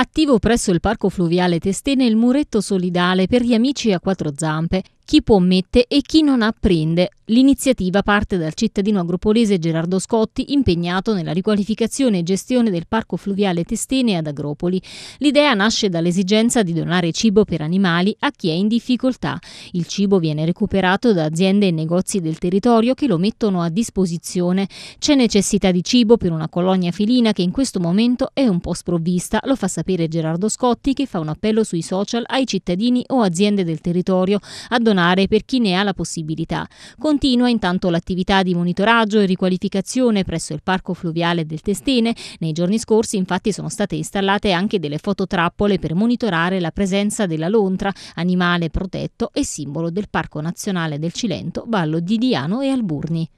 Attivo presso il Parco Fluviale Testene il muretto solidale per gli amici a quattro zampe chi può mette e chi non apprende. L'iniziativa parte dal cittadino agropolese Gerardo Scotti, impegnato nella riqualificazione e gestione del parco fluviale Testene ad Agropoli. L'idea nasce dall'esigenza di donare cibo per animali a chi è in difficoltà. Il cibo viene recuperato da aziende e negozi del territorio che lo mettono a disposizione. C'è necessità di cibo per una colonia felina che in questo momento è un po' sprovvista, lo fa sapere Gerardo Scotti che fa un appello sui social ai cittadini o aziende del territorio a donare sanzionare per chi ne ha la possibilità. Continua intanto l'attività di monitoraggio e riqualificazione presso il Parco Fluviale del Testene. Nei giorni scorsi infatti sono state installate anche delle fototrappole per monitorare la presenza della lontra, animale protetto e simbolo del Parco Nazionale del Cilento, Vallo di Diano e Alburni.